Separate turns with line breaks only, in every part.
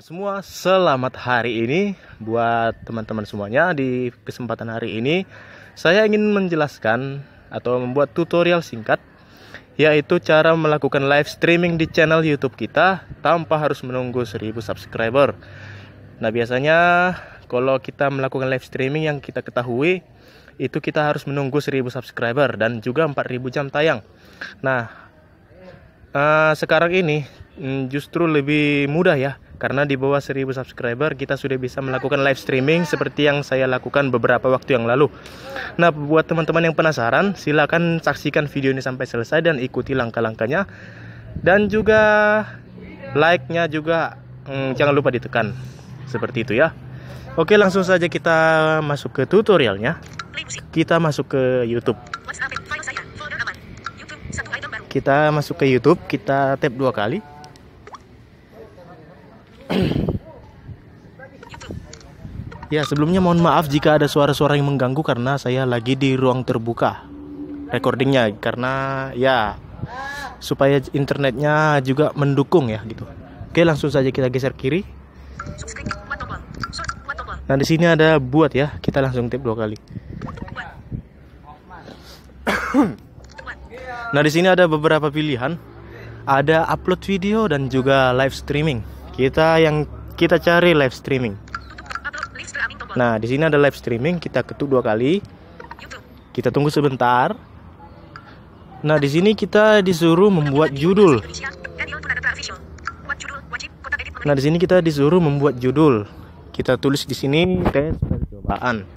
teman-teman semua, selamat hari ini buat teman-teman semuanya di kesempatan hari ini saya ingin menjelaskan atau membuat tutorial singkat yaitu cara melakukan live streaming di channel YouTube kita tanpa harus menunggu 1000 subscriber. Nah, biasanya kalau kita melakukan live streaming yang kita ketahui itu kita harus menunggu 1000 subscriber dan juga 4000 jam tayang. Nah, uh, sekarang ini mm, justru lebih mudah ya karena di bawah 1000 subscriber kita sudah bisa melakukan live streaming seperti yang saya lakukan beberapa waktu yang lalu. Nah, buat teman-teman yang penasaran, silakan saksikan video ini sampai selesai dan ikuti langkah-langkahnya. Dan juga like-nya juga hmm, jangan lupa ditekan. Seperti itu ya. Oke, langsung saja kita masuk ke tutorialnya. Kita masuk ke YouTube. Kita masuk ke YouTube, kita tap dua kali ya sebelumnya mohon maaf jika ada suara-suara yang mengganggu karena saya lagi di ruang terbuka recordingnya karena ya supaya internetnya juga mendukung ya gitu oke langsung saja kita geser kiri nah di sini ada buat ya kita langsung tip dua kali nah di sini ada beberapa pilihan ada upload video dan juga live streaming kita yang kita cari live streaming nah di sini ada live streaming kita ketuk dua kali kita tunggu sebentar nah di sini kita disuruh membuat judul nah di sini kita disuruh membuat judul kita tulis di sini tes percobaan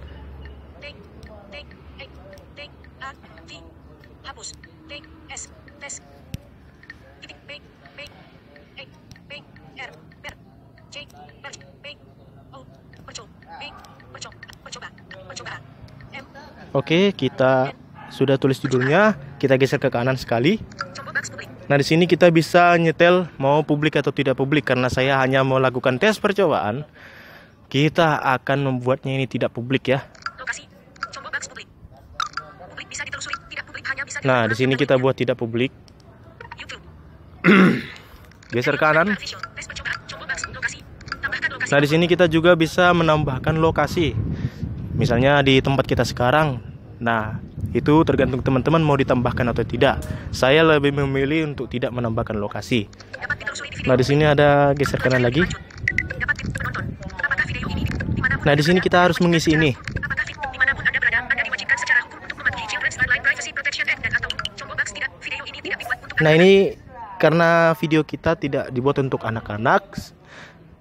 hapus Oke, kita sudah tulis judulnya, kita geser ke kanan sekali. Nah, di sini kita bisa nyetel mau publik atau tidak publik karena saya hanya mau lakukan tes percobaan. Kita akan membuatnya ini tidak publik ya. Nah, di sini kita buat tidak publik. geser kanan. Nah, di sini kita juga bisa menambahkan lokasi. Misalnya di tempat kita sekarang. Nah, itu tergantung teman-teman mau ditambahkan atau tidak. Saya lebih memilih untuk tidak menambahkan lokasi. Nah, di sini ada geser kanan lagi. Nah, di sini kita harus mengisi ini. Nah, ini karena video kita tidak dibuat untuk anak-anak,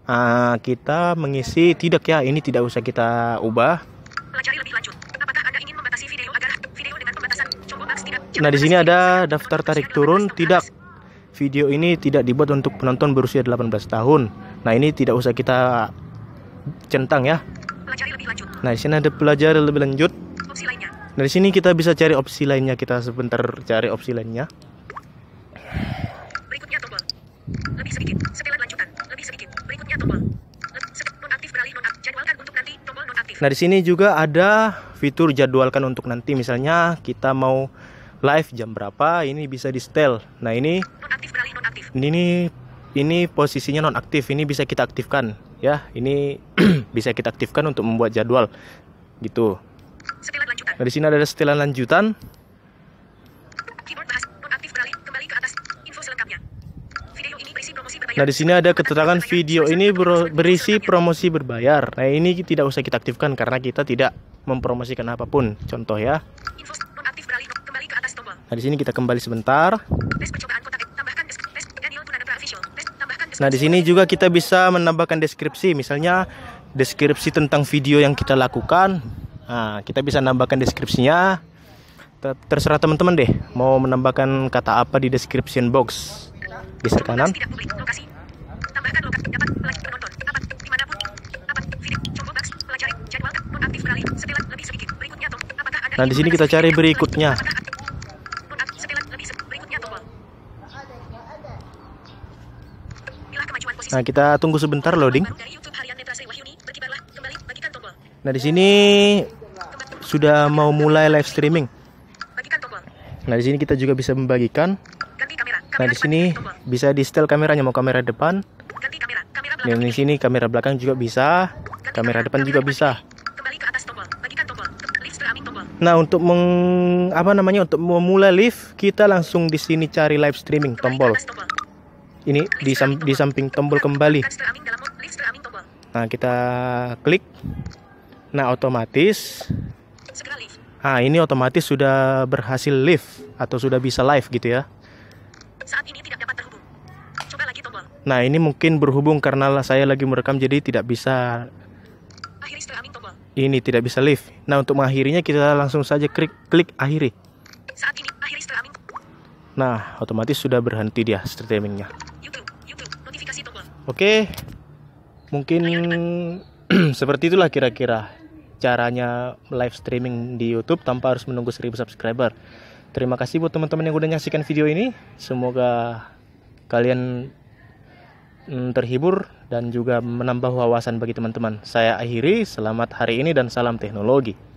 uh, kita mengisi tidak ya ini tidak usah kita ubah nah di sini ada daftar tarik turun tidak video ini tidak dibuat untuk penonton berusia 18 tahun nah ini tidak usah kita centang ya nah di sini ada pelajari lebih lanjut opsi nah di sini kita bisa cari opsi lainnya kita sebentar cari opsi lainnya berikutnya tombol lebih sedikit Nah, di sini juga ada fitur jadwalkan untuk nanti misalnya kita mau live jam berapa, ini bisa di setel. Nah, ini Ini ini posisinya non aktif, ini bisa kita aktifkan ya. Ini bisa kita aktifkan untuk membuat jadwal gitu. Nah, di sini ada setelan lanjutan. Nah, di sini ada keterangan video ini berisi promosi berbayar. Nah, ini tidak usah kita aktifkan karena kita tidak mempromosikan apapun. Contoh ya. Nah, di sini kita kembali sebentar. Nah, di sini juga kita bisa menambahkan deskripsi, misalnya deskripsi tentang video yang kita lakukan. Nah, kita bisa menambahkan deskripsinya. Terserah teman-teman deh, mau menambahkan kata apa di description box geser kanan Nah, di sini kita cari berikutnya. Nah, kita tunggu sebentar loading. Nah, di sini sudah mau mulai live streaming. Nah, di sini kita juga bisa membagikan Nah di sini bisa di setel kameranya mau kamera depan. Dan di sini kamera belakang juga bisa, kamera depan juga bisa. Nah untuk meng apa namanya untuk memulai lift kita langsung di sini cari live streaming tombol. Ini di, sam di samping tombol kembali. Nah kita klik. Nah otomatis. Nah ini otomatis sudah berhasil lift atau sudah bisa live gitu ya. Saat ini tidak dapat terhubung. Coba lagi tombol. Nah, ini mungkin berhubung karena saya lagi merekam jadi tidak bisa akhiri streaming tombol. Ini tidak bisa lift. Nah, untuk mengakhirinya kita langsung saja klik klik akhiri. Saat ini akhiri streaming. Nah, otomatis sudah berhenti dia streamingnya. Oke. Mungkin seperti itulah kira-kira caranya live streaming di YouTube tanpa harus menunggu 1000 subscriber. Terima kasih buat teman-teman yang udah nyaksikan video ini. Semoga kalian mm, terhibur dan juga menambah wawasan bagi teman-teman. Saya akhiri, selamat hari ini dan salam teknologi.